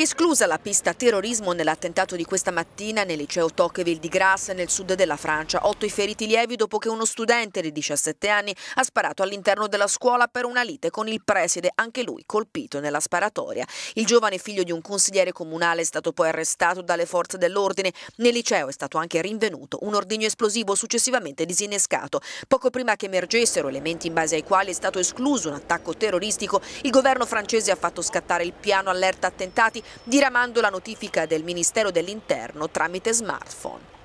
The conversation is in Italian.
Esclusa la pista terrorismo nell'attentato di questa mattina nel liceo Tocqueville di Grasse nel sud della Francia, otto i feriti lievi dopo che uno studente di 17 anni ha sparato all'interno della scuola per una lite con il preside, anche lui colpito nella sparatoria. Il giovane figlio di un consigliere comunale è stato poi arrestato dalle forze dell'ordine. Nel liceo è stato anche rinvenuto un ordigno esplosivo successivamente disinnescato. Poco prima che emergessero elementi in base ai quali è stato escluso un attacco terroristico, il governo francese ha fatto scattare il piano allerta attentati diramando la notifica del Ministero dell'Interno tramite smartphone.